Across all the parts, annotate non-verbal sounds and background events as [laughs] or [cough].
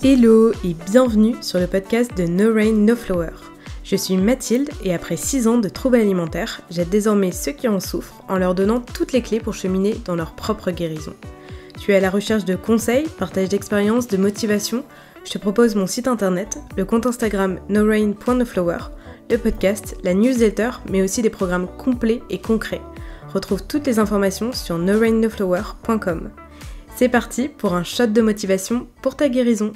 Hello et bienvenue sur le podcast de No Rain No Flower. Je suis Mathilde et après 6 ans de troubles alimentaires, j'aide désormais ceux qui en souffrent en leur donnant toutes les clés pour cheminer dans leur propre guérison. Tu es à la recherche de conseils, partage d'expériences, de motivation Je te propose mon site internet, le compte Instagram Flower, le podcast, la newsletter, mais aussi des programmes complets et concrets. Retrouve toutes les informations sur norainnoflower.com. C'est parti pour un shot de motivation pour ta guérison.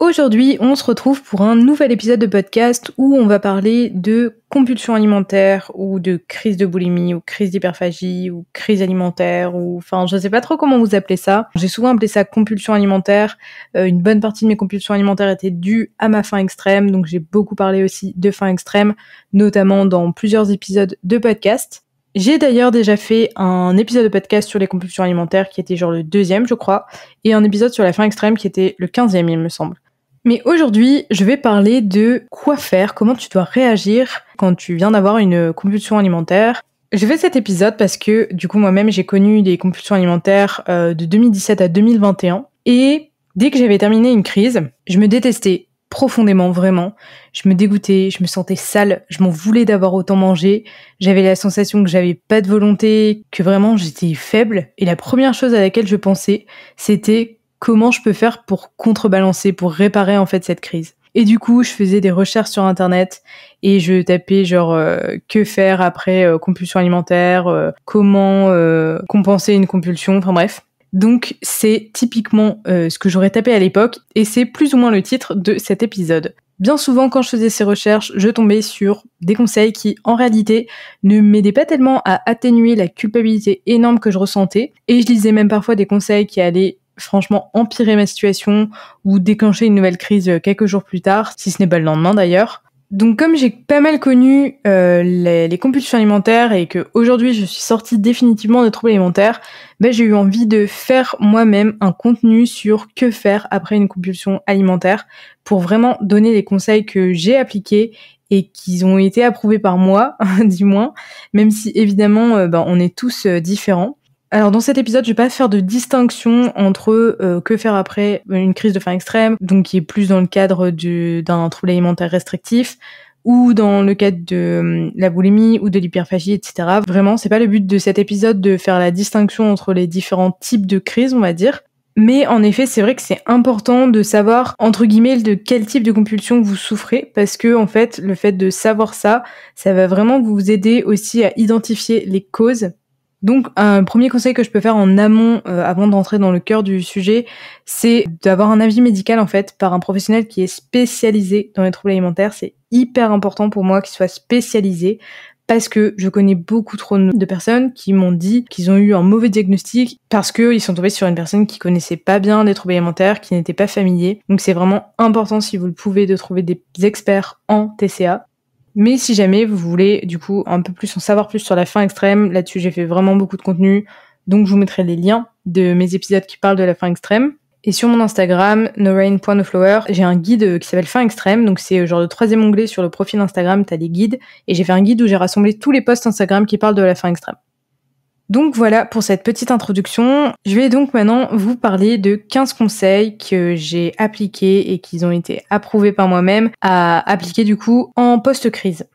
Aujourd'hui, on se retrouve pour un nouvel épisode de podcast où on va parler de compulsion alimentaire ou de crise de boulimie ou crise d'hyperphagie ou crise alimentaire ou enfin je sais pas trop comment vous appelez ça. J'ai souvent appelé ça compulsion alimentaire. Euh, une bonne partie de mes compulsions alimentaires étaient dues à ma faim extrême, donc j'ai beaucoup parlé aussi de faim extrême, notamment dans plusieurs épisodes de podcast. J'ai d'ailleurs déjà fait un épisode de podcast sur les compulsions alimentaires qui était genre le deuxième, je crois, et un épisode sur la faim extrême qui était le quinzième, il me semble. Mais aujourd'hui, je vais parler de quoi faire, comment tu dois réagir quand tu viens d'avoir une compulsion alimentaire. Je fais cet épisode parce que du coup moi-même j'ai connu des compulsions alimentaires euh, de 2017 à 2021 et dès que j'avais terminé une crise, je me détestais profondément, vraiment. Je me dégoûtais, je me sentais sale, je m'en voulais d'avoir autant mangé. J'avais la sensation que j'avais pas de volonté, que vraiment j'étais faible. Et la première chose à laquelle je pensais, c'était comment je peux faire pour contrebalancer, pour réparer en fait cette crise. Et du coup, je faisais des recherches sur internet et je tapais genre euh, que faire après euh, compulsion alimentaire, euh, comment compenser une compulsion, enfin bref. Donc c'est typiquement ce que j'aurais tapé à l'époque et c'est plus ou moins le titre de cet épisode. Bien souvent quand je faisais ces recherches, je tombais sur des conseils qui en réalité ne m'aidaient pas tellement à atténuer la culpabilité énorme que je ressentais et je lisais même parfois des conseils qui allaient franchement empirer ma situation ou déclencher une nouvelle crise euh, quelques jours plus tard, si ce n'est pas le lendemain d'ailleurs. Donc comme j'ai pas mal connu euh, les, compulsions alimentaires et que aujourd'hui je suis sortie définitivement de troubles alimentaires, ben, j'ai eu envie de faire moi-même un contenu sur que faire après une compulsion alimentaire pour vraiment donner les conseils que j'ai appliqués et qui ont été approuvés par moi, [laughs] du moins, même si évidemment euh, ben, on est tous différents. Alors dans cet épisode, je vais pas faire de distinction entre euh, que faire après une crise de faim extrême, donc qui est plus dans le cadre d'un trouble alimentaire restrictif, ou dans le cadre de euh, la boulimie ou de l'hyperphagie, etc. Vraiment, c'est pas le but de cet épisode de faire la distinction entre les différents types de crises, on va dire. Mais en effet, c'est vrai que c'est important de savoir, entre guillemets, de quel type de compulsion vous souffrez, parce que, en fait, le fait de savoir ça, ça va vraiment vous aider aussi à identifier les causes donc un premier conseil que je peux faire en amont, euh, avant d'entrer dans le cœur du sujet, c'est d'avoir un avis médical en fait par un professionnel qui est spécialisé dans les troubles alimentaires. C'est hyper important pour moi qu'il soit spécialisé parce que je connais beaucoup trop de personnes qui m'ont dit qu'ils ont eu un mauvais diagnostic parce qu'ils sont tombés sur une personne qui connaissait pas bien les troubles alimentaires, qui n'était pas familier. Donc c'est vraiment important si vous le pouvez de trouver des experts en TCA mais si jamais vous voulez du coup un peu plus en savoir plus sur la fin extrême, là-dessus j'ai fait vraiment beaucoup de contenu, donc je vous mettrai les liens de mes épisodes qui parlent de la fin extrême. Et sur mon Instagram, norain.noflower, j'ai un guide euh, qui s'appelle Fin Extrême, donc c'est euh, genre le troisième onglet sur le profil Instagram, t'as les guides, et j'ai fait un guide où j'ai rassemblé tous les posts Instagram qui parlent de la fin extrême. Donc voilà pour cette petite introduction. Je vais donc maintenant vous parler de 15 conseils que j'ai appliqués et qui ont été approuvés par moi-même à appliquer du coup en post-crise.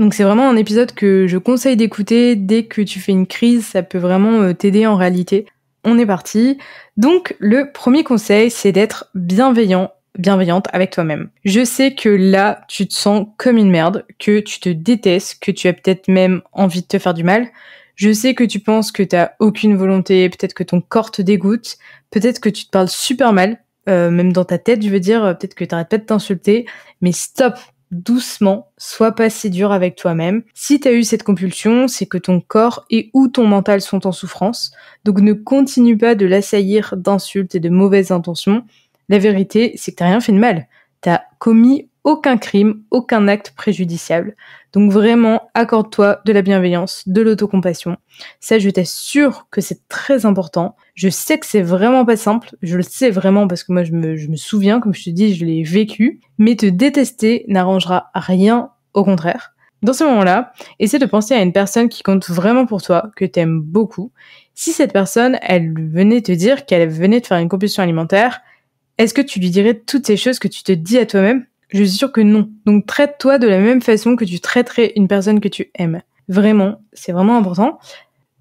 Donc c'est vraiment un épisode que je conseille d'écouter dès que tu fais une crise, ça peut vraiment euh, t'aider en réalité. On est parti. Donc le premier conseil c'est d'être bienveillant bienveillante avec toi-même. Je sais que là, tu te sens comme une merde, que tu te détestes, que tu as peut-être même envie de te faire du mal, je sais que tu penses que t'as aucune volonté, peut-être que ton corps te dégoûte, peut-être que tu te parles super mal, euh, même dans ta tête, je veux dire, euh, peut-être que t'arrêtes pas de t'insulter, mais stop, doucement, sois pas si dur avec toi-même. Si t'as eu cette compulsion, c'est que ton corps et ou ton mental sont en souffrance, donc ne continue pas de l'assaillir d'insultes et de mauvaises intentions. La vérité, c'est que t'as rien fait de mal. T'as commis aucun crime, aucun acte préjudiciable. Donc vraiment, accorde-toi de la bienveillance, de l'autocompassion. Ça, je t'assure que c'est très important. Je sais que c'est vraiment pas simple, je le sais vraiment parce que moi je me, souviens, comme je te dis, je l'ai vécu, mais te détester n'arrangera rien, au contraire. Dans ce moment-là, essaie de penser à une personne qui compte vraiment pour toi, que t'aimes beaucoup. Si cette personne, elle venait te dire qu'elle venait de faire une compulsion alimentaire, est-ce que tu lui dirais toutes ces choses que tu te dis à toi-même je suis sûre que non. Donc traite-toi de la même façon que tu traiterais une personne que tu aimes. Vraiment, c'est vraiment important.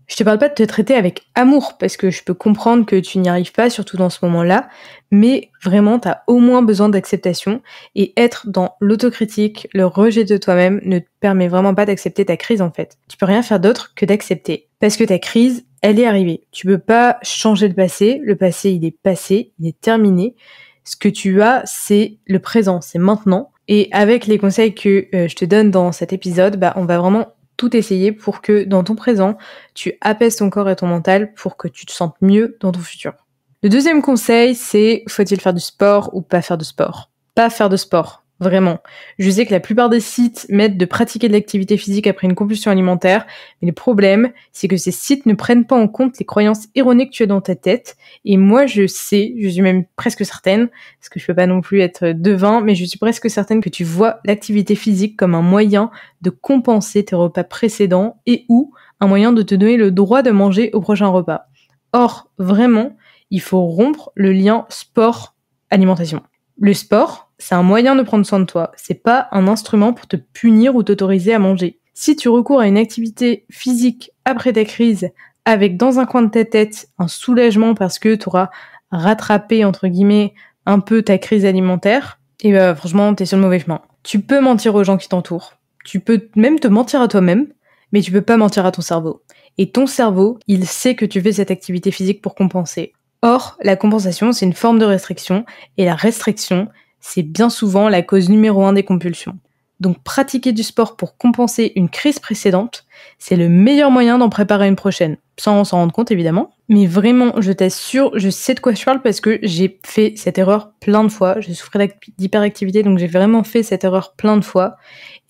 Je te parle pas de te traiter avec amour parce que je peux comprendre que tu n'y arrives pas, surtout dans ce moment-là, mais vraiment, tu as au moins besoin d'acceptation et être dans l'autocritique, le rejet de toi-même ne te permet vraiment pas d'accepter ta crise en fait. Tu peux rien faire d'autre que d'accepter parce que ta crise, elle est arrivée. Tu peux pas changer le passé, le passé il est passé, il est terminé ce que tu as, c'est le présent, c'est maintenant. Et avec les conseils que euh, je te donne dans cet épisode, bah, on va vraiment tout essayer pour que dans ton présent, tu apaises ton corps et ton mental pour que tu te sentes mieux dans ton futur. Le deuxième conseil, c'est faut-il faire du sport ou pas faire de sport Pas faire de sport. Vraiment. Je sais que la plupart des sites mettent de pratiquer de l'activité physique après une compulsion alimentaire, mais le problème, c'est que ces sites ne prennent pas en compte les croyances erronées que tu as dans ta tête. Et moi, je sais, je suis même presque certaine, parce que je peux pas non plus être devin, mais je suis presque certaine que tu vois l'activité physique comme un moyen de compenser tes repas précédents et ou un moyen de te donner le droit de manger au prochain repas. Or, vraiment, il faut rompre le lien sport-alimentation. Le sport, c'est un moyen de prendre soin de toi, c'est pas un instrument pour te punir ou t'autoriser à manger. Si tu recours à une activité physique après ta crise, avec dans un coin de ta tête un soulagement parce que tu auras rattrapé, entre guillemets, un peu ta crise alimentaire, et eh bah ben, franchement, t'es sur le mauvais chemin. Tu peux mentir aux gens qui t'entourent. Tu peux même te mentir à toi-même, mais tu peux pas mentir à ton cerveau. Et ton cerveau, il sait que tu fais cette activité physique pour compenser. Or, la compensation, c'est une forme de restriction, et la restriction, c'est bien souvent la cause numéro un des compulsions. Donc pratiquer du sport pour compenser une crise précédente, c'est le meilleur moyen d'en préparer une prochaine, sans s'en rendre compte évidemment. Mais vraiment, je t'assure, je sais de quoi je parle parce que j'ai fait cette erreur plein de fois. J'ai souffrais d'hyperactivité, donc j'ai vraiment fait cette erreur plein de fois.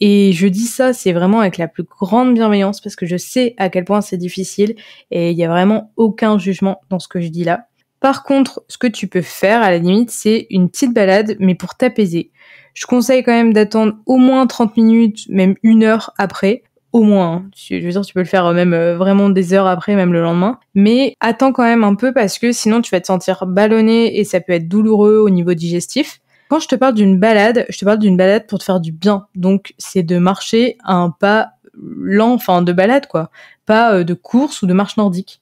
Et je dis ça, c'est vraiment avec la plus grande bienveillance parce que je sais à quel point c'est difficile et il n'y a vraiment aucun jugement dans ce que je dis là. Par contre, ce que tu peux faire, à la limite, c'est une petite balade, mais pour t'apaiser. Je conseille quand même d'attendre au moins 30 minutes, même une heure après. Au moins, hein. je veux dire, tu peux le faire euh, même euh, vraiment des heures après, même le lendemain. Mais attends quand même un peu parce que sinon tu vas te sentir ballonné et ça peut être douloureux au niveau digestif. Quand je te parle d'une balade, je te parle d'une balade pour te faire du bien. Donc c'est de marcher à un pas lent, enfin de balade quoi, pas euh, de course ou de marche nordique.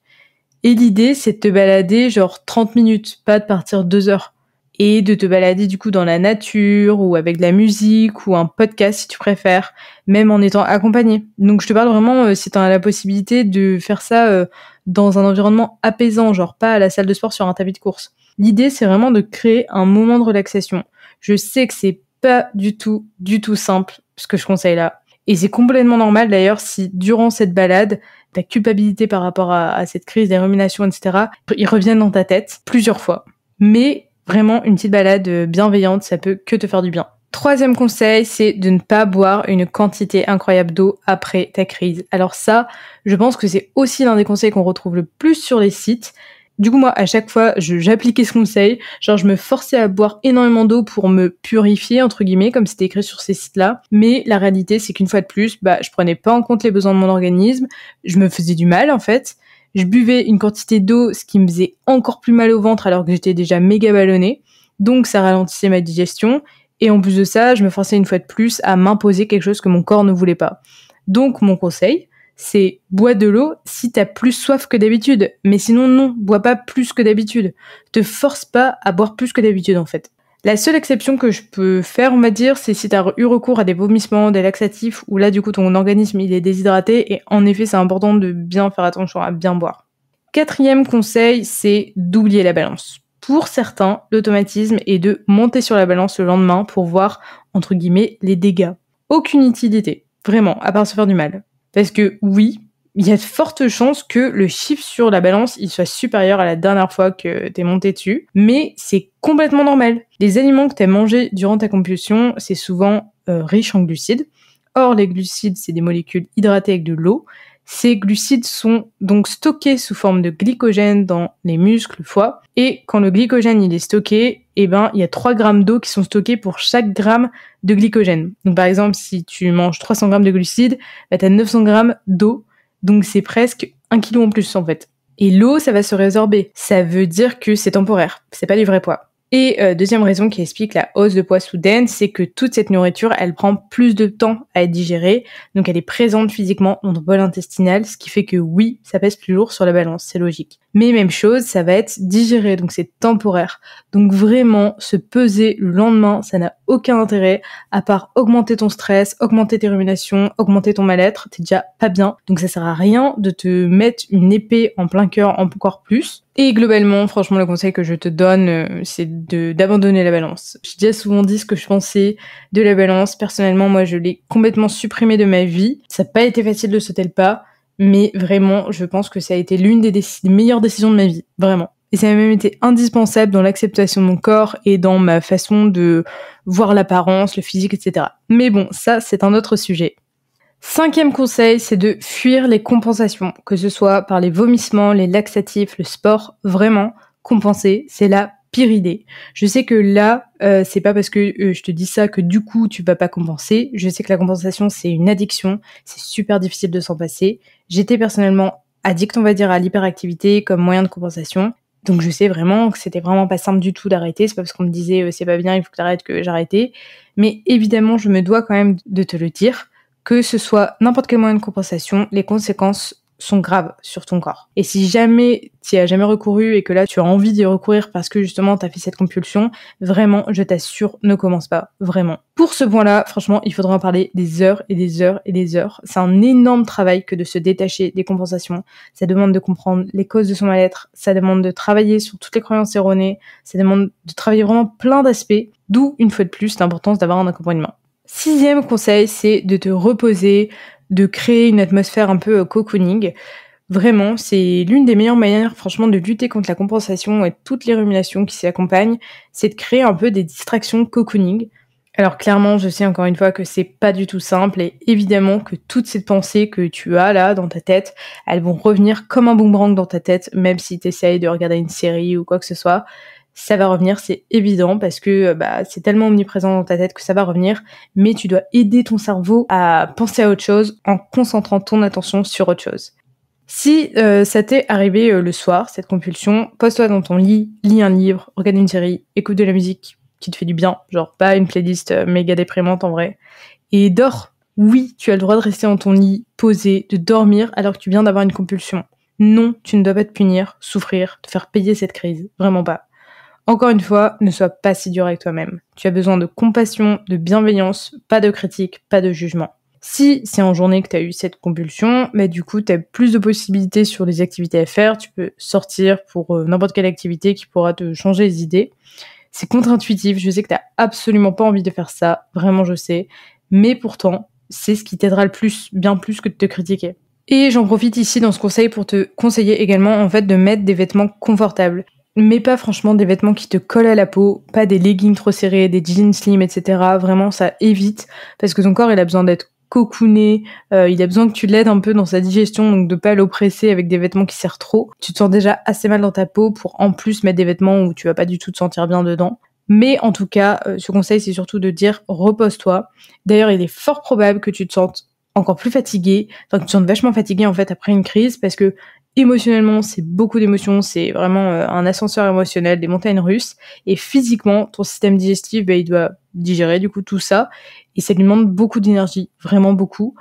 Et l'idée, c'est de te balader genre 30 minutes, pas de partir deux heures. Et de te balader du coup dans la nature ou avec de la musique ou un podcast si tu préfères, même en étant accompagné. Donc je te parle vraiment euh, si tu as la possibilité de faire ça euh, dans un environnement apaisant, genre pas à la salle de sport sur un tapis de course. L'idée, c'est vraiment de créer un moment de relaxation. Je sais que c'est pas du tout, du tout simple, ce que je conseille là. Et c'est complètement normal d'ailleurs si durant cette balade, ta culpabilité par rapport à, cette crise, des ruminations, etc., ils reviennent dans ta tête plusieurs fois. Mais vraiment, une petite balade euh, bienveillante, ça peut que te faire du bien. Troisième conseil, c'est de ne pas boire une quantité incroyable d'eau après ta crise. Alors ça, je pense que c'est aussi l'un des conseils qu'on retrouve le plus sur les sites du coup, moi, à chaque fois, j'appliquais ce conseil. Genre, je me forçais à boire énormément d'eau pour me purifier, entre guillemets, comme c'était écrit sur ces sites-là. Mais la réalité, c'est qu'une fois de plus, bah, je prenais pas en compte les besoins de mon organisme. Je me faisais du mal, en fait. Je buvais une quantité d'eau, ce qui me faisait encore plus mal au ventre alors que j'étais déjà méga ballonné. Donc, ça ralentissait ma digestion. Et en plus de ça, je me forçais une fois de plus à m'imposer quelque chose que mon corps ne voulait pas. Donc, mon conseil, c'est bois de l'eau si t'as plus soif que d'habitude. Mais sinon, non, bois pas plus que d'habitude. Te force pas à boire plus que d'habitude, en fait. La seule exception que je peux faire, on va dire, c'est si t'as eu recours à des vomissements, des laxatifs, ou là, du coup, ton organisme, il est déshydraté, et en effet, c'est important de bien faire attention à bien boire. Quatrième conseil, c'est d'oublier la balance. Pour certains, l'automatisme est de monter sur la balance le lendemain pour voir, entre guillemets, les dégâts. Aucune utilité, vraiment, à part se faire du mal. Parce que oui, il y a de fortes chances que le chiffre sur la balance il soit supérieur à la dernière fois que t'es monté dessus, mais c'est complètement normal. Les aliments que t'as mangés durant ta compulsion, c'est souvent euh, riche en glucides. Or, les glucides, c'est des molécules hydratées avec de l'eau, ces glucides sont donc stockés sous forme de glycogène dans les muscles, le foie. Et quand le glycogène il est stocké, eh ben, il y a 3 grammes d'eau qui sont stockés pour chaque gramme de glycogène. Donc, par exemple, si tu manges 300 grammes de glucides, bah, tu as 900 grammes d'eau. Donc, c'est presque 1 kilo en plus, en fait. Et l'eau, ça va se résorber. Ça veut dire que c'est temporaire. C'est pas du vrai poids. Et euh, deuxième raison qui explique la hausse de poids soudaine, c'est que toute cette nourriture, elle prend plus de temps à être digérée, donc elle est présente physiquement dans le bol intestinal, ce qui fait que oui, ça pèse plus lourd sur la balance, c'est logique. Mais même chose, ça va être digéré, donc c'est temporaire. Donc vraiment, se peser le lendemain, ça n'a aucun intérêt, à part augmenter ton stress, augmenter tes ruminations, augmenter ton mal-être, t'es déjà pas bien. Donc ça sert à rien de te mettre une épée en plein cœur encore plus. Et globalement, franchement, le conseil que je te donne, euh, c'est d'abandonner la balance. J'ai déjà souvent dit ce que je pensais de la balance. Personnellement, moi, je l'ai complètement supprimée de ma vie. Ça n'a pas été facile de sauter le pas mais vraiment, je pense que ça a été l'une des, meilleures décisions de ma vie, vraiment. Et ça a même été indispensable dans l'acceptation de mon corps et dans ma façon de voir l'apparence, le physique, etc. Mais bon, ça, c'est un autre sujet. Cinquième conseil, c'est de fuir les compensations, que ce soit par les vomissements, les laxatifs, le sport, vraiment, compenser, c'est la pire idée. Je sais que là, euh, c'est pas parce que euh, je te dis ça que du coup tu vas pas compenser. Je sais que la compensation c'est une addiction, c'est super difficile de s'en passer. J'étais personnellement addict, on va dire, à l'hyperactivité comme moyen de compensation. Donc je sais vraiment que c'était vraiment pas simple du tout d'arrêter. C'est pas parce qu'on me disait euh, c'est pas bien, il faut que t'arrêtes que j'arrêtais. Mais évidemment, je me dois quand même de te le dire, que ce soit n'importe quel moyen de compensation, les conséquences sont graves sur ton corps. Et si jamais tu as jamais recouru et que là tu as envie d'y recourir parce que justement tu as fait cette compulsion, vraiment, je t'assure, ne commence pas, vraiment. Pour ce point-là, franchement, il faudra en parler des heures et des heures et des heures. C'est un énorme travail que de se détacher des compensations. Ça demande de comprendre les causes de son mal-être, ça demande de travailler sur toutes les croyances erronées, ça demande de travailler vraiment plein d'aspects, d'où une fois de plus l'importance d'avoir un accompagnement. Sixième conseil, c'est de te reposer, de créer une atmosphère un peu euh, cocooning. Vraiment, c'est l'une des meilleures manières, franchement, de lutter contre la compensation et toutes les ruminations qui s'y accompagnent, c'est de créer un peu des distractions cocooning. Alors clairement, je sais encore une fois que c'est pas du tout simple et évidemment que toutes ces pensées que tu as là dans ta tête, elles vont revenir comme un boomerang dans ta tête, même si tu essayes de regarder une série ou quoi que ce soit ça va revenir, c'est évident parce que euh, bah, c'est tellement omniprésent dans ta tête que ça va revenir, mais tu dois aider ton cerveau à penser à autre chose en concentrant ton attention sur autre chose. Si euh, ça t'est arrivé euh, le soir, cette compulsion, pose-toi dans ton lit, lis un livre, regarde une série, écoute de la musique qui te fait du bien, genre pas une playlist méga déprimante en vrai, et dors. Oui, tu as le droit de rester dans ton lit, posé, de dormir alors que tu viens d'avoir une compulsion. Non, tu ne dois pas te punir, souffrir, te faire payer cette crise. Vraiment pas. Encore une fois, ne sois pas si dur avec toi-même. Tu as besoin de compassion, de bienveillance, pas de critique, pas de jugement. Si c'est en journée que tu as eu cette compulsion, mais bah, du coup, tu as plus de possibilités sur les activités à faire. Tu peux sortir pour euh, n'importe quelle activité qui pourra te changer les idées. C'est contre-intuitif, je sais que tu n'as absolument pas envie de faire ça, vraiment je sais, mais pourtant, c'est ce qui t'aidera le plus, bien plus que de te critiquer. Et j'en profite ici dans ce conseil pour te conseiller également en fait de mettre des vêtements confortables mais pas franchement des vêtements qui te collent à la peau, pas des leggings trop serrés, des jeans slim, etc. Vraiment, ça évite parce que ton corps il a besoin d'être cocooné, euh, il a besoin que tu l'aides un peu dans sa digestion, donc de pas l'oppresser avec des vêtements qui serrent trop. Tu te sens déjà assez mal dans ta peau pour en plus mettre des vêtements où tu vas pas du tout te sentir bien dedans. Mais en tout cas, euh, ce conseil c'est surtout de dire repose-toi. D'ailleurs, il est fort probable que tu te sentes encore plus fatigué, enfin que tu te sentes vachement fatigué en fait après une crise parce que émotionnellement, c'est beaucoup d'émotions, c'est vraiment euh, un ascenseur émotionnel, des montagnes russes. Et physiquement, ton système digestif, bah, il doit digérer du coup tout ça. Et ça lui demande beaucoup d'énergie, vraiment beaucoup.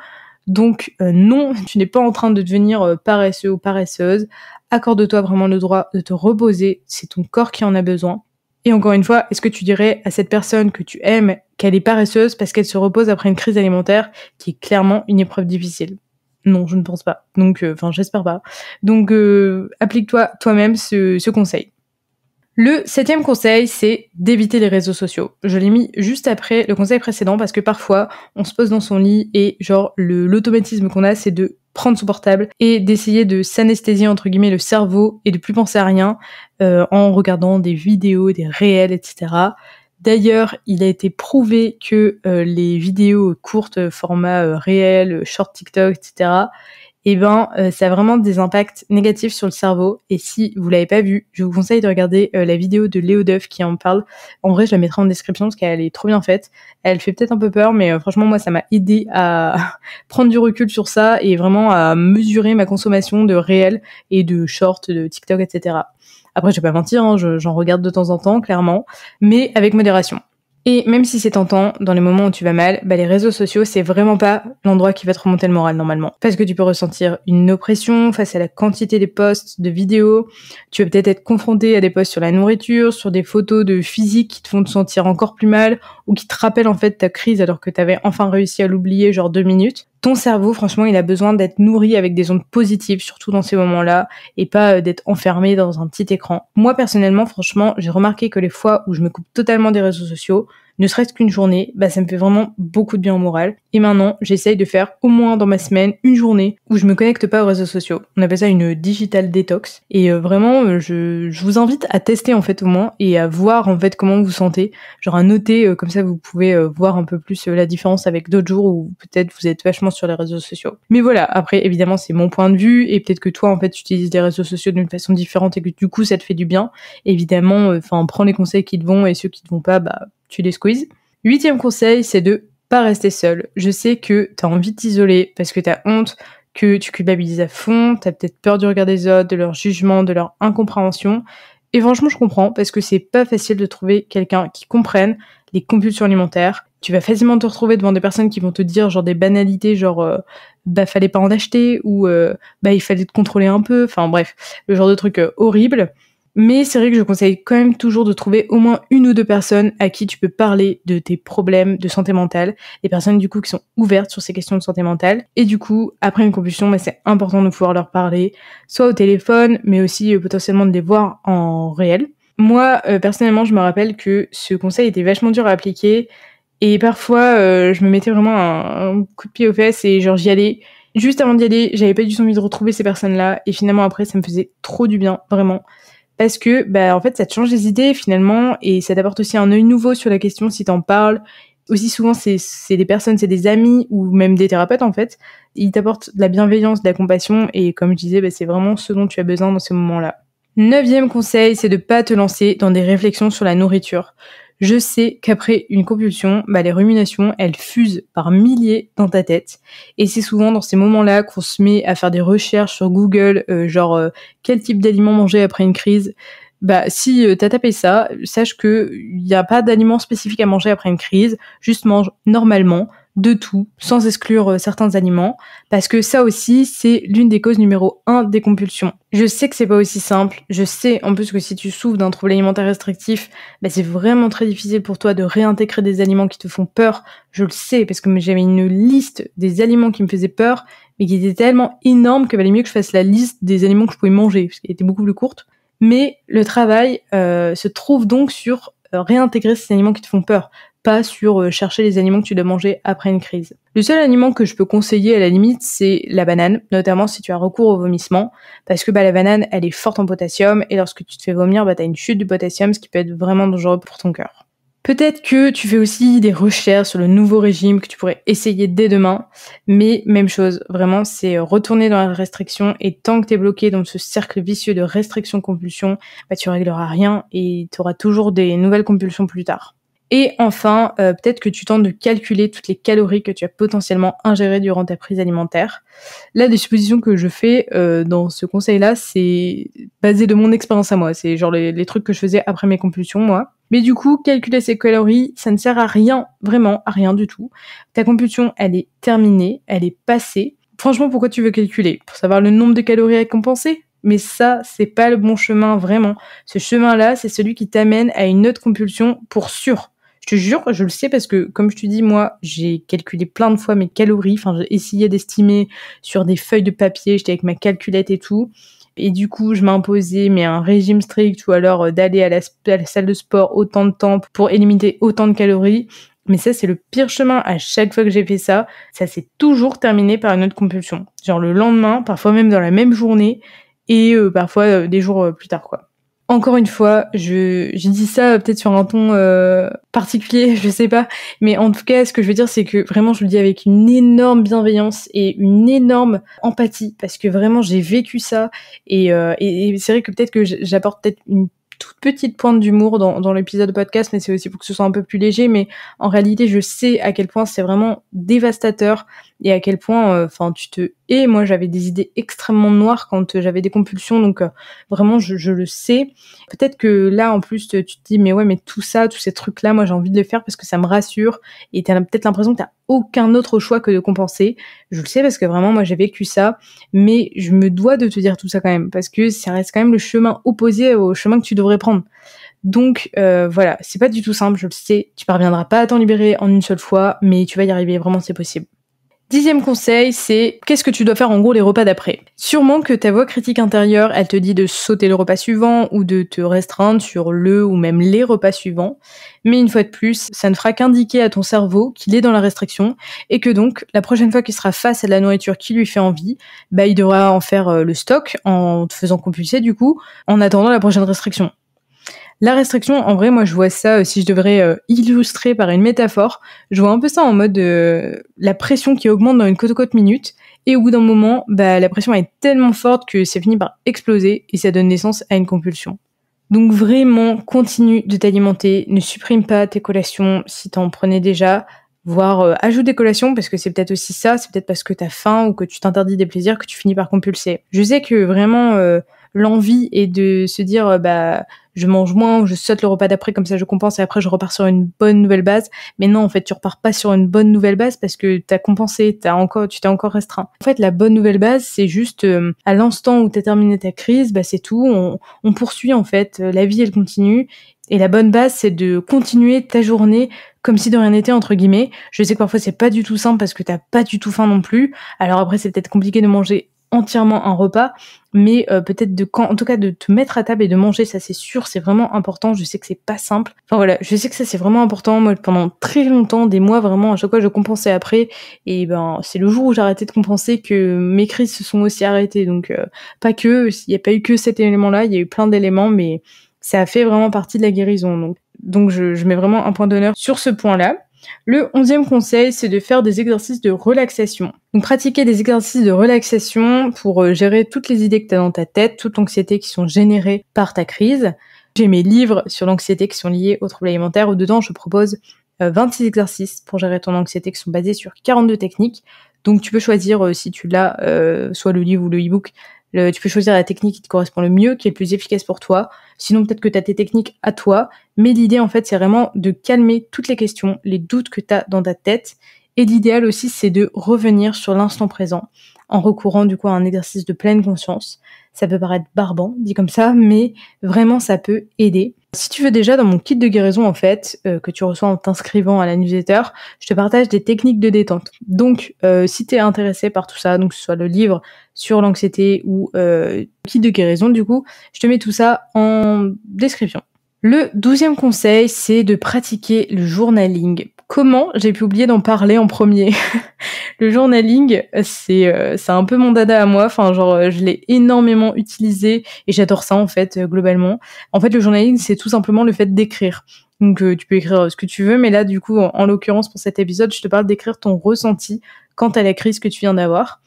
Donc euh, non, [laughs] tu n'es pas en train de devenir euh, paresseux ou paresseuse. Accorde-toi vraiment le droit de te reposer, c'est ton corps qui en a besoin. Et encore une fois, est-ce que tu dirais à cette personne que tu aimes qu'elle est paresseuse parce qu'elle se repose après une crise alimentaire qui est clairement une épreuve difficile non, je ne pense pas. Donc, euh, enfin, j'espère pas. Donc, euh, applique-toi toi-même ce, conseil. Le septième conseil, c'est d'éviter les réseaux sociaux. Je l'ai mis juste après le conseil précédent parce que parfois, on se pose dans son lit et genre, l'automatisme qu'on a, c'est de prendre son portable et d'essayer de s'anesthésier entre guillemets le cerveau et de plus penser à rien euh, en regardant des vidéos, des réels, etc. D'ailleurs, il a été prouvé que euh, les vidéos courtes, euh, format euh, réels, réel, short TikTok, etc., eh ben, ça a vraiment des impacts négatifs sur le cerveau. Et si vous l'avez pas vu, je vous conseille de regarder la vidéo de Léo Duff qui en parle. En vrai, je la mettrai en description parce qu'elle est trop bien faite. Elle fait peut-être un peu peur, mais franchement, moi, ça m'a aidé à [laughs] prendre du recul sur ça et vraiment à mesurer ma consommation de réel et de short, de TikTok, etc. Après, je vais pas mentir, hein, j'en regarde de temps en temps, clairement, mais avec modération. Et même si c'est tentant, dans les moments où tu vas mal, bah les réseaux sociaux, c'est vraiment pas l'endroit qui va te remonter le moral normalement. Parce que tu peux ressentir une oppression face à la quantité des posts, de vidéos. Tu vas peut-être être confronté à des posts sur la nourriture, sur des photos de physique qui te font te sentir encore plus mal, ou qui te rappellent en fait ta crise alors que t'avais enfin réussi à l'oublier genre deux minutes ton cerveau, franchement, il a besoin d'être nourri avec des ondes positives, surtout dans ces moments-là, et pas euh, d'être enfermé dans un petit écran. Moi, personnellement, franchement, j'ai remarqué que les fois où je me coupe totalement des réseaux sociaux, ne serait-ce qu'une journée, bah ça me fait vraiment beaucoup de bien au moral. Et maintenant, j'essaye de faire au moins dans ma semaine une journée où je me connecte pas aux réseaux sociaux. On appelle ça une digital détox. Et euh, vraiment, euh, je, je, vous invite à tester en fait au moins et à voir en fait comment vous vous sentez. Genre à noter, euh, comme ça vous pouvez voir un peu plus la différence avec d'autres jours où peut-être vous êtes vachement sur les réseaux sociaux. Mais voilà, après évidemment c'est mon point de vue et peut-être que toi en fait tu utilises les réseaux sociaux d'une façon différente et que du coup ça te fait du bien. Évidemment, enfin prends les conseils qui te vont et ceux qui te vont pas, bah tu les squeezes. Huitième conseil, c'est de pas rester seul. Je sais que t'as envie de t'isoler parce que t'as honte, que tu culpabilises à fond, t'as peut-être peur du regard des autres, de leur jugement, de leur incompréhension. Et franchement, je comprends parce que c'est pas facile de trouver quelqu'un qui comprenne les compulsions alimentaires. Tu vas facilement te retrouver devant des personnes qui vont te dire genre des banalités genre euh, bah fallait pas en acheter ou euh, bah il fallait te contrôler un peu. Enfin bref, le genre de truc horribles. Euh, horrible. Mais c'est vrai que je conseille quand même toujours de trouver au moins une ou deux personnes à qui tu peux parler de tes problèmes de santé mentale, des personnes du coup qui sont ouvertes sur ces questions de santé mentale. Et du coup, après une compulsion, bah, c'est important de pouvoir leur parler, soit au téléphone, mais aussi euh, potentiellement de les voir en réel. Moi, euh, personnellement, je me rappelle que ce conseil était vachement dur à appliquer. Et parfois, euh, je me mettais vraiment un, coup de pied aux fesses et genre j'y allais. Juste avant d'y aller, j'avais pas du tout envie de retrouver ces personnes-là. Et finalement, après, ça me faisait trop du bien, vraiment parce que bah, en fait ça te change les idées finalement et ça t'apporte aussi un œil nouveau sur la question si t'en parles. Aussi souvent c'est des personnes, c'est des amis ou même des thérapeutes en fait. Ils t'apportent de la bienveillance, de la compassion et comme je disais bah, c'est vraiment ce dont tu as besoin dans ce moment-là. Neuvième conseil, c'est de pas te lancer dans des réflexions sur la nourriture. Je sais qu'après une compulsion, bah, les ruminations, elles fusent par milliers dans ta tête. Et c'est souvent dans ces moments-là qu'on se met à faire des recherches sur Google, euh, genre euh, quel type d'aliment manger après une crise. Bah, si euh, t'as tapé ça, sache qu'il n'y a pas d'aliment spécifique à manger après une crise, juste mange normalement de tout, sans exclure euh, certains aliments, parce que ça aussi, c'est l'une des causes numéro un des compulsions. Je sais que c'est pas aussi simple, je sais en plus que si tu souffres d'un trouble alimentaire restrictif, bah, c'est vraiment très difficile pour toi de réintégrer des aliments qui te font peur, je le sais, parce que j'avais une liste des aliments qui me faisaient peur, mais qui était tellement énorme que valait mieux que je fasse la liste des aliments que je pouvais manger, parce qu'elle était beaucoup plus courte. Mais le travail euh, se trouve donc sur euh, réintégrer ces aliments qui te font peur pas sur euh, chercher les aliments que tu dois manger après une crise. Le seul aliment que je peux conseiller à la limite, c'est la banane, notamment si tu as recours au vomissement, parce que bah, la banane, elle est forte en potassium, et lorsque tu te fais vomir, bah, tu as une chute du potassium, ce qui peut être vraiment dangereux pour ton cœur. Peut-être que tu fais aussi des recherches sur le nouveau régime que tu pourrais essayer dès demain, mais même chose, vraiment, c'est euh, retourner dans la restriction et tant que tu es bloqué dans ce cercle vicieux de restriction-compulsion, bah tu régleras rien et tu auras toujours des nouvelles compulsions plus tard. Et enfin, euh, peut-être que tu tentes de calculer toutes les calories que tu as potentiellement ingérées durant ta prise alimentaire. Là, La suppositions que je fais euh, dans ce conseil-là, c'est basé de mon expérience à moi. C'est genre les, trucs que je faisais après mes compulsions, moi. Mais du coup, calculer ces calories, ça ne sert à rien, vraiment, à rien du tout. Ta compulsion, elle est terminée, elle est passée. Franchement, pourquoi tu veux calculer Pour savoir le nombre de calories à compenser mais ça, c'est pas le bon chemin vraiment. Ce chemin-là, c'est celui qui t'amène à une autre compulsion pour sûr te jure, je le sais parce que, comme je te dis, moi, j'ai calculé plein de fois mes calories. Enfin, j'ai essayé d'estimer sur des feuilles de papier. J'étais avec ma calculette et tout. Et du coup, je m'imposais, mais un régime strict ou alors euh, d'aller à, la salle de sport autant de temps pour éliminer autant de calories. Mais ça, c'est le pire chemin. À chaque fois que j'ai fait ça, ça s'est toujours terminé par une autre compulsion. Genre le lendemain, parfois même dans la même journée, et euh, parfois euh, des jours plus tard, quoi encore une fois, je, je dis ça euh, peut-être sur un ton euh, particulier, [laughs] je sais pas, mais en tout cas, ce que je veux dire, c'est que vraiment, je le dis avec une énorme bienveillance et une énorme empathie, parce que vraiment, j'ai vécu ça, et euh, c'est vrai que peut-être que j'apporte peut-être une petite pointe d'humour dans, l'épisode podcast, mais c'est aussi pour que ce soit un peu plus léger. Mais en réalité, je sais à quel point c'est vraiment dévastateur et à quel point, euh, enfin, tu te hais. Moi, j'avais des idées extrêmement noires quand euh, j'avais des compulsions, donc euh, vraiment, je, le sais. Peut-être que là, en plus, tu te dis, mais ouais, mais tout ça, tous ces trucs-là, moi, j'ai envie de le faire parce que ça me rassure. Et t'as peut-être l'impression que t'as aucun autre choix que de compenser. Je le sais parce que vraiment, moi, j'ai vécu ça, mais je me dois de te dire tout ça quand même parce que ça reste quand même le chemin opposé au chemin que tu devrais prendre donc euh, voilà, c'est pas du tout simple, je le sais, tu parviendras pas à t'en libérer en une seule fois, mais tu vas y arriver, vraiment c'est possible. Dixième conseil, c'est qu'est-ce que tu dois faire en gros les repas d'après. Sûrement que ta voix critique intérieure, elle te dit de sauter le repas suivant ou de te restreindre sur le ou même les repas suivants. Mais une fois de plus, ça ne fera qu'indiquer à ton cerveau qu'il est dans la restriction et que donc la prochaine fois qu'il sera face à la nourriture qui lui fait envie, bah il devra en faire euh, le stock en te faisant compulser du coup en attendant la prochaine restriction. La restriction, en vrai, moi, je vois ça, euh, si je devrais euh, illustrer par une métaphore, je vois un peu ça en mode euh, la pression qui augmente dans une cote-côte minute. Et au bout d'un moment, bah, la pression est tellement forte que ça finit par exploser et ça donne naissance à une compulsion. Donc vraiment, continue de t'alimenter, ne supprime pas tes collations si t'en prenais déjà, voire ajoute des collations parce que c'est peut-être aussi ça, c'est peut-être parce que t'as faim ou que tu t'interdis des plaisirs que tu finis par compulser. Je sais que vraiment l'envie est de se dire bah je mange moins, ou je saute le repas d'après, comme ça je compense et après je repars sur une bonne nouvelle base. Mais non, en fait, tu repars pas sur une bonne nouvelle base parce que t'as compensé, t'as encore, tu t'es encore restreint. En fait, la bonne nouvelle base, c'est juste euh, à l'instant où t'as terminé ta crise, bah c'est tout, on, on poursuit en fait, euh, la vie elle continue et la bonne base, c'est de continuer ta journée comme si de rien n'était, entre guillemets. Je sais que parfois c'est pas du tout simple parce que t'as pas du tout faim non plus. Alors après, c'est peut-être compliqué de manger entièrement un repas, mais euh, peut-être de quand, en tout cas de te mettre à table et de manger, ça c'est sûr, c'est vraiment important. Je sais que c'est pas simple. Enfin voilà, je sais que ça c'est vraiment important. Moi, pendant très longtemps, des mois vraiment, à chaque fois je compensais après, et ben c'est le jour où j'ai arrêté de compenser que mes crises se sont aussi arrêtées. Donc euh, pas que, il n'y a pas eu que cet élément-là, il y a eu plein d'éléments, mais ça a fait vraiment partie de la guérison. Donc, donc je mets vraiment un point d'honneur sur ce point-là. Le onzième conseil, c'est de faire des exercices de relaxation. Donc pratiquer des exercices de relaxation pour euh, gérer toutes les idées que tu as dans ta tête, toute l'anxiété qui sont générées par ta crise. J'ai mes livres sur l'anxiété qui sont liés aux troubles alimentaires Au dedans je propose 26 euh, exercices pour gérer ton anxiété qui sont basés sur 42 techniques. Donc tu peux choisir euh, si tu l'as, soit le livre ou le e-book, tu peux choisir la technique qui te correspond le mieux, qui est le plus efficace pour toi. Sinon, peut-être que tu as tes techniques à toi. Mais l'idée, en fait, c'est vraiment de calmer toutes les questions, les doutes que tu as dans ta tête et l'idéal aussi, c'est de revenir sur l'instant présent en recourant du coup à un exercice de pleine conscience. Ça peut paraître barbant, dit comme ça, mais vraiment ça peut aider. Si tu veux déjà dans mon kit de guérison en fait, euh, que tu reçois en t'inscrivant à la newsletter, je te partage des techniques de détente. Donc euh, si tu es intéressé par tout ça, donc que ce soit le livre sur l'anxiété ou euh, le kit de guérison du coup, je te mets tout ça en description. Le douzième conseil, c'est de pratiquer le journaling. Comment J'ai pu oublier d'en parler en premier. [laughs] le journaling, c'est euh, un peu mon dada à moi. Enfin, genre, euh, je l'ai énormément utilisé et j'adore ça en fait euh, globalement. En fait, le journaling, c'est tout simplement le fait d'écrire. Donc, euh, tu peux écrire ce que tu veux, mais là, du coup, en, l'occurrence pour cet épisode, je te parle d'écrire ton ressenti quant à la crise que tu viens d'avoir.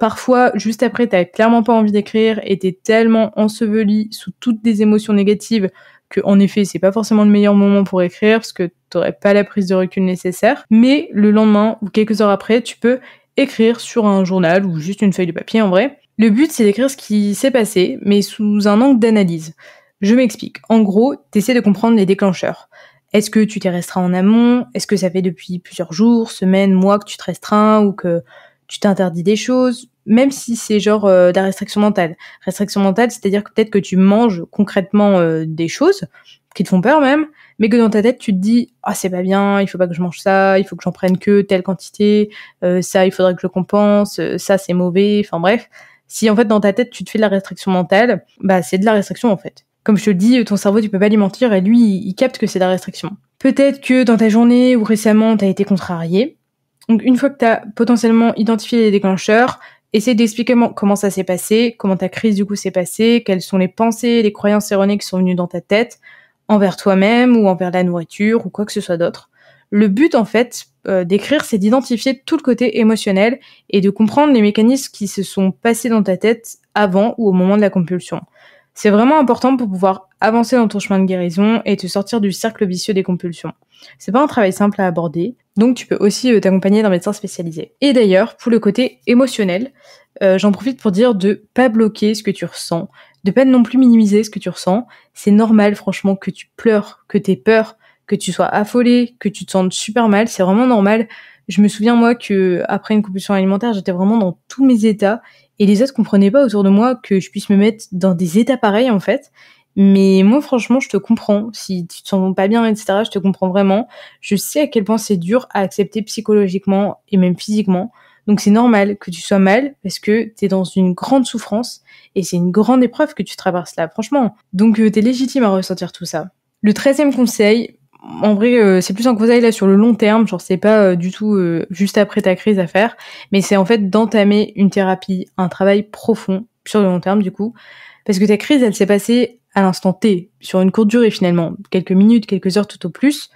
Parfois, juste après, t'as clairement pas envie d'écrire et t'es tellement enseveli sous toutes des émotions négatives que en effet c'est pas forcément le meilleur moment pour écrire parce que t'aurais pas la prise de recul nécessaire, mais le lendemain ou quelques heures après tu peux écrire sur un journal ou juste une feuille de papier en vrai. Le but c'est d'écrire ce qui s'est passé mais sous un angle d'analyse. Je m'explique. En gros, t'essaies de comprendre les déclencheurs. Est-ce que tu t'es restreint en amont Est-ce que ça fait depuis plusieurs jours, semaines, mois que tu te restreins ou que tu t'interdis des choses, même si c'est genre euh, de la restriction mentale. Restriction mentale, c'est-à-dire que peut-être que tu manges concrètement euh, des choses qui te font peur même, mais que dans ta tête tu te dis ah c'est pas bien, il faut pas que je mange ça, il faut que j'en prenne que telle quantité, euh, ça il faudrait que je compense, ça c'est mauvais, enfin bref. Si en fait dans ta tête tu te fais de la restriction mentale, bah c'est de la restriction en fait. Comme je te le dis, ton cerveau tu peux pas lui mentir et lui il capte que c'est de la restriction. Peut-être que dans ta journée ou récemment t'as été contrarié, donc une fois que tu as potentiellement identifié les déclencheurs, essaie d'expliquer comment ça s'est passé, comment ta crise du coup s'est passée, quelles sont les pensées, les croyances erronées qui sont venues dans ta tête envers toi-même ou envers la nourriture ou quoi que ce soit d'autre. Le but en fait euh, d'écrire, c'est d'identifier tout le côté émotionnel et de comprendre les mécanismes qui se sont passés dans ta tête avant ou au moment de la compulsion. C'est vraiment important pour pouvoir avancer dans ton chemin de guérison et te sortir du cercle vicieux des compulsions. C'est pas un travail simple à aborder, donc tu peux aussi euh, t'accompagner d'un médecin spécialisé. Et d'ailleurs, pour le côté émotionnel, euh, j'en profite pour dire de pas bloquer ce que tu ressens, de pas non plus minimiser ce que tu ressens. C'est normal, franchement, que tu pleures, que t'aies peur, que tu sois affolé, que tu te sentes super mal. C'est vraiment normal. Je me souviens moi que après une compulsion alimentaire, j'étais vraiment dans tous mes états et les autres comprenaient pas autour de moi que je puisse me mettre dans des états pareils, en fait. Mais moi, franchement, je te comprends. Si tu te sens pas bien, etc., je te comprends vraiment. Je sais à quel point c'est dur à accepter psychologiquement et même physiquement. Donc c'est normal que tu sois mal parce que tu es dans une grande souffrance et c'est une grande épreuve que tu traverses là, franchement. Donc euh, es légitime à ressentir tout ça. Le treizième conseil, en vrai, euh, c'est plus un conseil là sur le long terme, genre c'est pas euh, du tout euh, juste après ta crise à faire, mais c'est en fait d'entamer une thérapie, un travail profond sur le long terme du coup, parce que ta crise elle s'est passée à l'instant T, sur une courte durée finalement, quelques minutes, quelques heures tout au plus,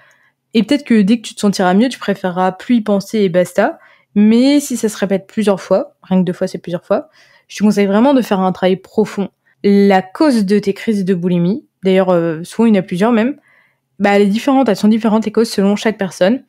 et peut-être que dès que tu te sentiras mieux, tu préféreras plus y penser et basta, mais si ça se répète plusieurs fois, rien que deux fois c'est plusieurs fois, je te conseille vraiment de faire un travail profond. La cause de tes crises de boulimie, d'ailleurs souvent il y en a plusieurs même, bah, elles sont différentes les causes selon chaque personne.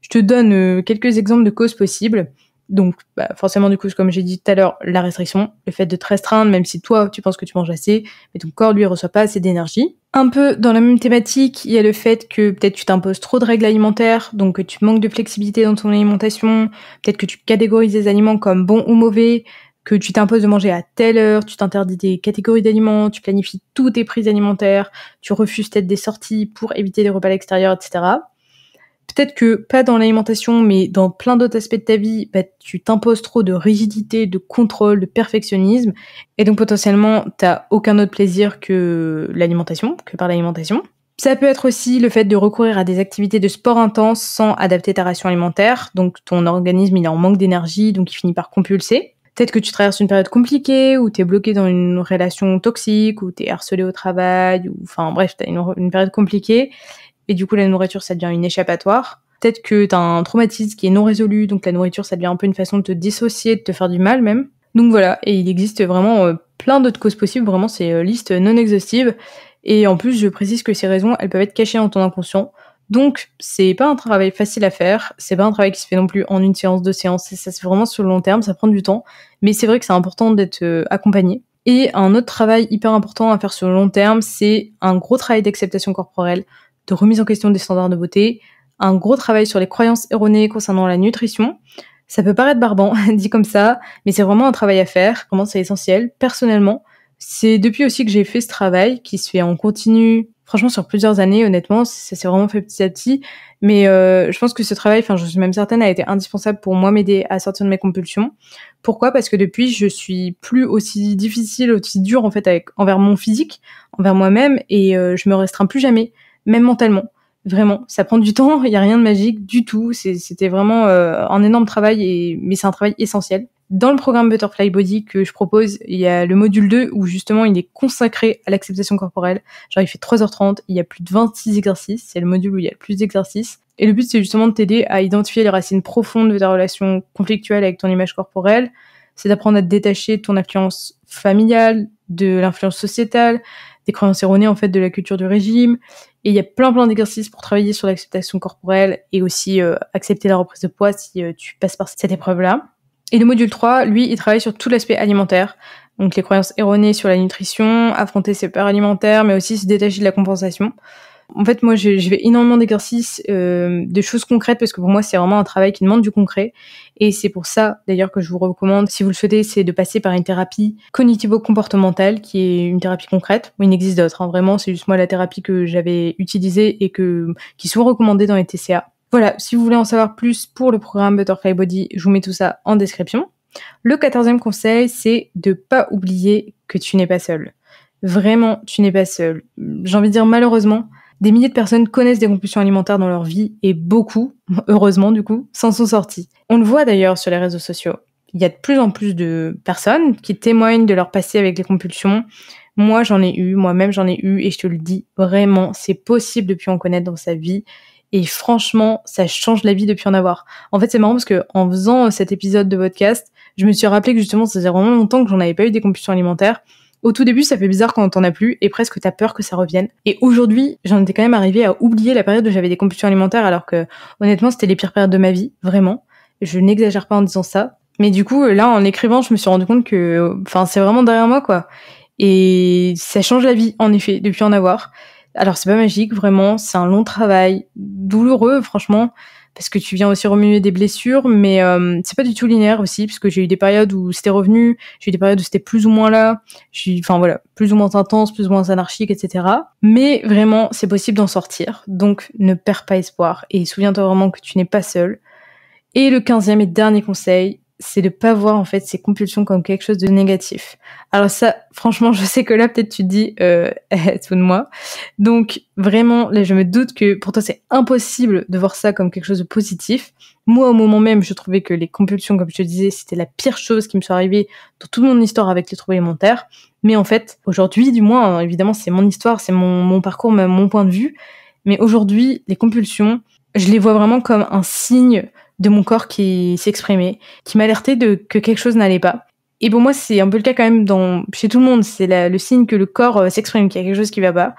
Je te donne euh, quelques exemples de causes possibles. Donc, bah, forcément, du coup, comme j'ai dit tout à l'heure, la restriction, le fait de te restreindre, même si toi, tu penses que tu manges assez, mais ton corps, lui, reçoit pas assez d'énergie. Un peu dans la même thématique, il y a le fait que peut-être tu t'imposes trop de règles alimentaires, donc que tu manques de flexibilité dans ton alimentation, peut-être que tu catégorises les aliments comme bons ou mauvais, que tu t'imposes de manger à telle heure, tu t'interdis des catégories d'aliments, tu planifies toutes tes prises alimentaires, tu refuses peut-être des sorties pour éviter des repas à l'extérieur, etc. Peut-être que pas dans l'alimentation, mais dans plein d'autres aspects de ta vie, bah, tu t'imposes trop de rigidité, de contrôle, de perfectionnisme, et donc potentiellement t'as aucun autre plaisir que l'alimentation, que par l'alimentation. Ça peut être aussi le fait de recourir à des activités de sport intense sans adapter ta ration alimentaire, donc ton organisme il est en manque d'énergie, donc il finit par compulser. Peut-être que tu traverses une période compliquée, ou t'es bloqué dans une relation toxique, ou t'es harcelé au travail, ou enfin bref, t'as une, une période compliquée, et du coup la nourriture ça devient une échappatoire. Peut-être que t'as un traumatisme qui est non résolu, donc la nourriture ça devient un peu une façon de te dissocier, de te faire du mal même. Donc voilà, et il existe vraiment euh, plein d'autres causes possibles, vraiment c'est listes euh, liste non exhaustive. Et en plus, je précise que ces raisons, elles peuvent être cachées dans ton inconscient. Donc, c'est pas un travail facile à faire. C'est pas un travail qui se fait non plus en une séance, deux séances. Ça, c'est vraiment sur le long terme. Ça prend du temps. Mais c'est vrai que c'est important d'être euh, accompagné. Et un autre travail hyper important à faire sur le long terme, c'est un gros travail d'acceptation corporelle, de remise en question des standards de beauté, un gros travail sur les croyances erronées concernant la nutrition. Ça peut paraître barbant, [laughs] dit comme ça, mais c'est vraiment un travail à faire. comment c'est essentiel. Personnellement, c'est depuis aussi que j'ai fait ce travail qui se fait en continu franchement, sur plusieurs années, honnêtement, ça s'est vraiment fait petit à petit. Mais euh, je pense que ce travail, enfin, je suis même certaine, a été indispensable pour moi m'aider à sortir de mes compulsions. Pourquoi Parce que depuis, je suis plus aussi difficile, aussi dure en fait avec envers mon physique, envers moi-même, et euh, je me restreins plus jamais, même mentalement. Vraiment, ça prend du temps, il y a rien de magique du tout. C'était vraiment euh, un énorme travail, et, mais c'est un travail essentiel. Dans le programme Butterfly Body que je propose, il y a le module 2 où justement il est consacré à l'acceptation corporelle. Genre il fait 3h30, il y a plus de 26 exercices, c'est le module où il y a le plus d'exercices. Et le but c'est justement de t'aider à identifier les racines profondes de ta relation conflictuelle avec ton image corporelle. C'est d'apprendre à te détacher de ton influence familiale, de l'influence sociétale, des croyances erronées en fait de la culture du régime. Et il y a plein plein d'exercices pour travailler sur l'acceptation corporelle et aussi euh, accepter la reprise de poids si euh, tu passes par cette épreuve-là. Et le module 3, lui, il travaille sur tout l'aspect alimentaire. Donc les croyances erronées sur la nutrition, affronter ses peurs alimentaires, mais aussi se détacher de la compensation. En fait, moi, je, je énormément d'exercices, euh, de choses concrètes, parce que pour moi, c'est vraiment un travail qui demande du concret. Et c'est pour ça, d'ailleurs, que je vous recommande, si vous le souhaitez, c'est de passer par une thérapie cognitivo-comportementale, qui est une thérapie concrète. Il n'existe d'autres, hein. vraiment. C'est juste moi la thérapie que j'avais utilisée et que qui sont recommandées dans les TCA. Voilà, si vous voulez en savoir plus pour le programme Butterfly Body, je vous mets tout ça en description. Le quatorzième conseil, c'est de pas oublier que tu n'es pas seul. Vraiment, tu n'es pas seul. J'ai envie de dire malheureusement, des milliers de personnes connaissent des compulsions alimentaires dans leur vie et beaucoup, heureusement du coup, s'en sont sortis. On le voit d'ailleurs sur les réseaux sociaux. Il y a de plus en plus de personnes qui témoignent de leur passé avec les compulsions, moi, j'en ai eu, moi-même, j'en ai eu, et je te le dis vraiment, c'est possible de plus en connaître dans sa vie. Et franchement, ça change la vie depuis en avoir. En fait, c'est marrant parce que en faisant euh, cet épisode de podcast, je me suis rappelé que justement, ça faisait vraiment longtemps que j'en avais pas eu des compulsions alimentaires. Au tout début, ça fait bizarre quand t'en as plus et presque t'as peur que ça revienne. Et aujourd'hui, j'en étais quand même arrivée à oublier la période où j'avais des compulsions alimentaires alors que honnêtement, c'était les pires périodes de ma vie, vraiment. Je n'exagère pas en disant ça. Mais du coup, là, en écrivant, je me suis rendu compte que, enfin, c'est vraiment derrière moi, quoi. Et ça change la vie, en effet, depuis en avoir. Alors c'est pas magique vraiment, c'est un long travail, douloureux franchement, parce que tu viens aussi remuer des blessures, mais euh, c'est pas du tout linéaire aussi, parce que j'ai eu des périodes où c'était revenu, j'ai eu des périodes où c'était plus ou moins là, enfin voilà, plus ou moins intense, plus ou moins anarchique, etc. Mais vraiment, c'est possible d'en sortir, donc ne perds pas espoir et souviens-toi vraiment que tu n'es pas seul. Et le quinzième et dernier conseil, c'est de pas voir en fait ces compulsions comme quelque chose de négatif. Alors ça, franchement, [laughs] je sais que là peut-être tu te dis euh, [laughs] tout de moi. Donc vraiment, là je me doute que pour toi c'est impossible de voir ça comme quelque chose de positif. Moi au moment même, je trouvais que les compulsions, comme je te disais, c'était la pire chose qui me soit arrivée dans toute mon histoire avec les troubles alimentaires. Mais en fait, aujourd'hui, du moins, hein, évidemment, c'est mon histoire, c'est mon, mon parcours, mon point de vue. Mais aujourd'hui, les compulsions, je les vois vraiment comme un signe de mon corps qui s'exprimait, qui m'alertait de que quelque chose n'allait pas. Et pour moi, c'est un peu le cas quand même dans, chez tout le monde. C'est le signe que le corps euh, s'exprime, qu'il y a quelque chose qui va pas.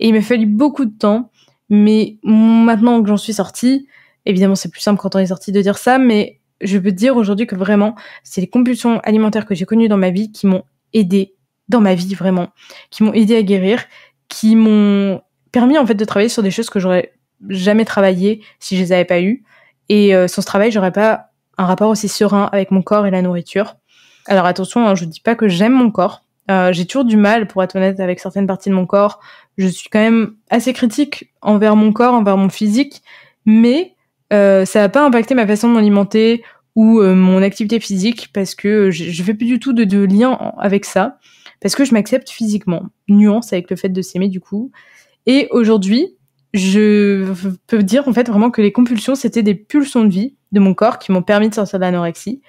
Et il m'a fallu beaucoup de temps. Mais maintenant que j'en suis sortie, évidemment, c'est plus simple quand on est sorti de dire ça, mais je peux te dire aujourd'hui que vraiment, c'est les compulsions alimentaires que j'ai connues dans ma vie qui m'ont aidé dans ma vie vraiment, qui m'ont aidé à guérir, qui m'ont permis en fait de travailler sur des choses que j'aurais jamais travaillé si je les avais pas eues. Et euh, sans ce travail, j'aurais pas un rapport aussi serein avec mon corps et la nourriture. Alors attention, je hein, je dis pas que j'aime mon corps. Euh, j'ai toujours du mal, pour être honnête, avec certaines parties de mon corps. Je suis quand même assez critique envers mon corps, envers mon physique, mais euh, ça n'a pas impacté ma façon de m'alimenter ou mon activité physique parce que je, je fais plus du tout de, de lien avec ça parce que je m'accepte physiquement. Nuance avec le fait de s'aimer du coup. Et aujourd'hui, je peux dire en fait vraiment que les compulsions, c'était des pulsions de vie de mon corps qui m'ont permis de sortir de l'anorexie.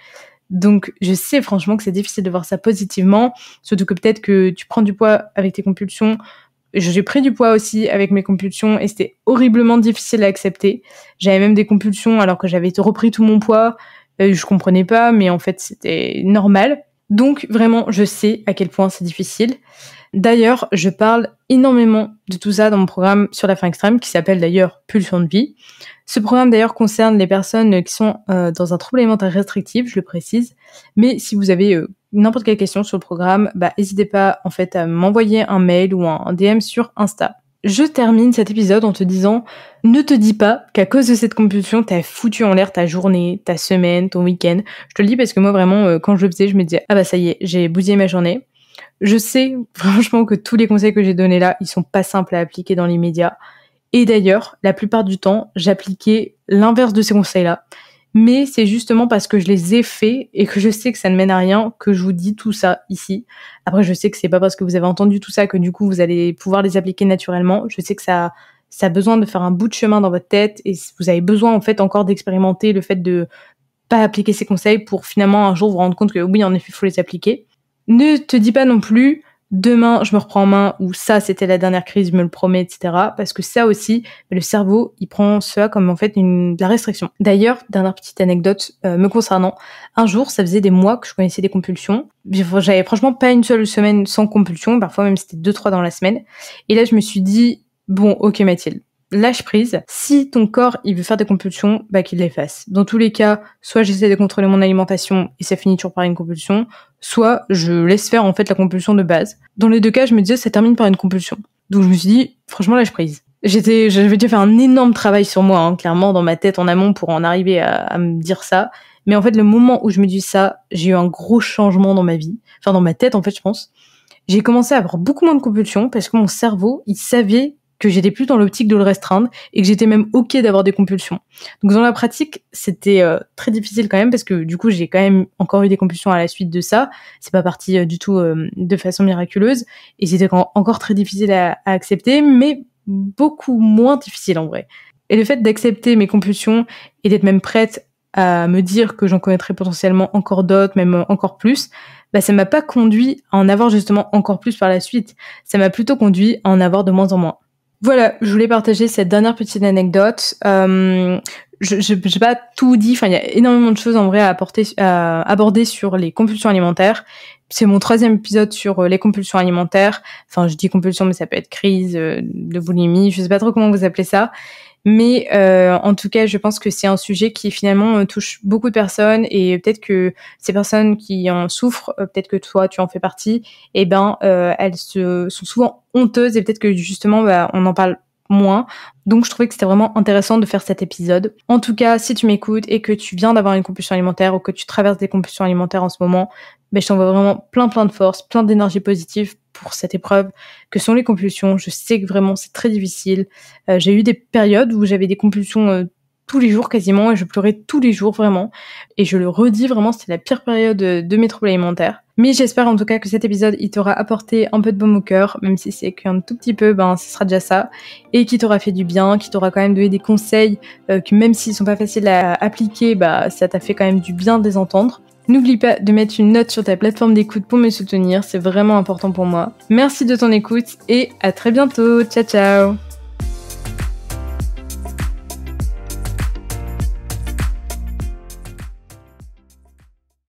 Donc, je sais franchement que c'est difficile de voir ça positivement, surtout que peut-être que tu prends du poids avec tes compulsions. J'ai pris du poids aussi avec mes compulsions et c'était horriblement difficile à accepter. J'avais même des compulsions alors que j'avais repris tout mon poids. Euh, je comprenais pas, mais en fait, c'était normal. Donc, vraiment, je sais à quel point c'est difficile. D'ailleurs, je parle énormément de tout ça dans mon programme sur la fin extrême, qui s'appelle d'ailleurs Pulsion de vie. Ce programme d'ailleurs concerne les personnes qui sont euh, dans un trouble alimentaire restrictif, je le précise. Mais si vous avez euh, n'importe quelle question sur le programme, bah, n'hésitez pas en fait à m'envoyer un mail ou un DM sur Insta. Je termine cet épisode en te disant ne te dis pas qu'à cause de cette compulsion, t'as foutu en l'air ta journée, ta semaine, ton week-end. Je te le dis parce que moi vraiment, euh, quand je le faisais, je me disais ah bah ça y est, j'ai bousillé ma journée. Je sais franchement que tous les conseils que j'ai donnés là, ils sont pas simples à appliquer dans les médias. Et d'ailleurs, la plupart du temps, j'appliquais l'inverse de ces conseils-là. Mais c'est justement parce que je les ai faits et que je sais que ça ne mène à rien que je vous dis tout ça ici. Après, je sais que c'est pas parce que vous avez entendu tout ça que du coup vous allez pouvoir les appliquer naturellement. Je sais que ça, ça a besoin de faire un bout de chemin dans votre tête et vous avez besoin en fait encore d'expérimenter le fait de pas appliquer ces conseils pour finalement un jour vous rendre compte que oui, en effet, il faut les appliquer. Ne te dis pas non plus demain je me reprends en main ou ça c'était la dernière crise, je me le promets, etc. Parce que ça aussi, bah, le cerveau il prend ça comme en fait une la restriction. D'ailleurs, dernière petite anecdote euh, me concernant, un jour ça faisait des mois que je connaissais des compulsions. J'avais franchement pas une seule semaine sans compulsion, parfois même c'était deux trois dans la semaine. Et là je me suis dit bon ok Mathilde, lâche prise. Si ton corps il veut faire des compulsions, bah qu'il les fasse. Dans tous les cas, soit j'essaie de contrôler mon alimentation et ça finit toujours par une compulsion, soit je laisse faire en fait la compulsion de base. Dans les deux cas, je me disais ça termine par une compulsion. Donc je me suis dit franchement lâche prise. J'étais, j'avais déjà fait un énorme travail sur moi, hein, clairement dans ma tête en amont pour en arriver à, à me dire ça. Mais en fait, le moment où je me dis ça, j'ai eu un gros changement dans ma vie, enfin dans ma tête en fait, je pense. J'ai commencé à avoir beaucoup moins de compulsions parce que mon cerveau, il savait que j'étais plus dans l'optique de le restreindre et que j'étais même ok d'avoir des compulsions. Donc dans la pratique, c'était euh, très difficile quand même parce que du coup j'ai quand même encore eu des compulsions à la suite de ça. C'est pas parti euh, du tout euh, de façon miraculeuse et c'était encore très difficile à, à, accepter, mais beaucoup moins difficile en vrai. Et le fait d'accepter mes compulsions et d'être même prête à me dire que j'en connaîtrais potentiellement encore d'autres, même encore plus, bah ça m'a pas conduit à en avoir justement encore plus par la suite. Ça m'a plutôt conduit à en avoir de moins en moins. Voilà, je voulais partager cette dernière petite anecdote. Euh, je n'ai pas tout dit, enfin il y a énormément de choses en vrai à, à euh, aborder sur les compulsions alimentaires. C'est mon troisième épisode sur euh, les compulsions alimentaires. Enfin, je dis compulsion, mais ça peut être crise, de boulimie, je sais pas trop comment vous appelez ça. Mais euh, en tout cas, je pense que c'est un sujet qui finalement euh, touche beaucoup de personnes et peut-être que ces personnes qui en souffrent, euh, peut-être que toi tu en fais partie, eh ben elles se, sont souvent honteuses et peut-être que justement bah, on en parle moins. Donc je trouvais que c'était vraiment intéressant de faire cet épisode. En tout cas, si tu m'écoutes et que tu viens d'avoir une compulsion alimentaire ou que tu traverses des compulsions alimentaires en ce moment, ben, je t'envoie vraiment plein plein de force, plein d'énergie positive pour cette épreuve que sont les compulsions. Je sais que vraiment c'est très difficile. Euh, j'ai eu des périodes où j'avais des compulsions euh, tous les jours quasiment et je pleurais tous les jours vraiment. Et je le redis vraiment, c'était la pire période euh, de mes troubles alimentaires. Mais j'espère en tout cas que cet épisode il t'aura apporté un peu de baume au cœur, même si c'est qu'un tout petit peu, ben ce sera déjà ça, et qui t'aura fait du bien, qui t'aura quand même donné des conseils que même s'ils sont pas faciles à appliquer, bah ça t'a fait quand même du bien de les entendre. N'oublie pas de mettre une note sur ta plateforme d'écoute pour me soutenir, c'est vraiment important pour moi. Merci de ton écoute et à très bientôt. Ciao ciao